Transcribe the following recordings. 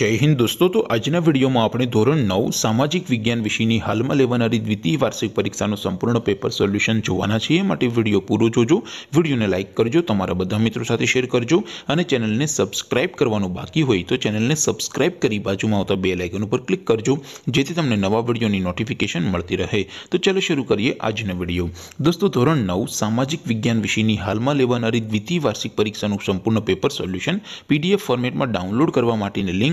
जय हिंद दोस्तों तो आज ना वीडियो में अपने ધોરણ 9 સામાજિક વિજ્ઞાન વિષયની હાલમાં લેવાનાર દ્વિતીય વાર્ષિક પરીક્ષાનું સંપૂર્ણ પેપર સોલ્યુશન જોવાના છે માટે વિડિયો પૂરો જોજો વિડિયોને લાઈક કરજો તમારા બધા મિત્રો સાથે શેર કરજો અને ચેનલને સબ્સ્ક્રાઇબ કરવાનો બાકી હોય તો ચેનલને સબ્સ્ક્રાઇબ કરી બાજુમાં આવતો બેલ આઇકન ઉપર ક્લિક કરજો જેથી તમને નવા વીડિયોની નોટિફિકેશન મળતી રહે તો ચાલો શરૂ કરીએ આજનો વિડિયો દોસ્તો ધોરણ 9 સામાજિક વિજ્ઞાન વિષયની હાલમાં લેવાનાર દ્વિતીય વાર્ષિક પરીક્ષાનું સંપૂર્ણ પેપર સોલ્યુશન પીડીએફ ફોર્મેટમાં ડાઉનલોડ કરવા માટેની લિંક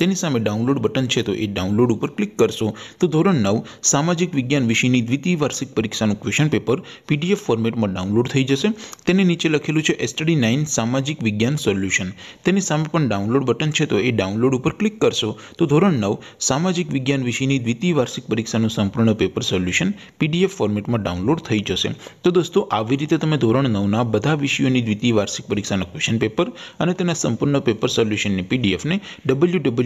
તેની સામે ડાઉનલોડ બટન છે તો એ ડાઉનલોડ ઉપર ક્લિક કરશો તો ધોરણ 9 સામાજિક વિજ્ઞાન વિષયની દ્વિતીય વાર્ષિક પરીક્ષાનું ક્વેશ્ચન પેપર પીડીએફ ફોર્મેટમાં ડાઉનલોડ થઈ જશે તેની નીચે લખેલું છે સ્ટડી 9 સામાજિક વિજ્ઞાન સોલ્યુશન તેની સામે પણ ડાઉનલોડ બટન છે તો એ ડાઉનલોડ ઉપર ક્લિક કરશો તો ધોરણ 9 સામાજિક વિજ્ઞાન વિષયની દ્વિતીય વાર્ષિક પરીક્ષાનું સંપૂર્ણ પેપર સોલ્યુશન પીડીએફ ફોર્મેટમાં ડાઉનલોડ થઈ જશે તો દોસ્તો આવી રીતે તમે ધોરણ 9 ના બધા વિષયોની દ્વિતીય વાર્ષિક પરીક્ષાના ક્વેશ્ચન પેપર અને તેના સંપૂર્ણ પેપર સોલ્યુશનની પીડીએફ ને ડબલ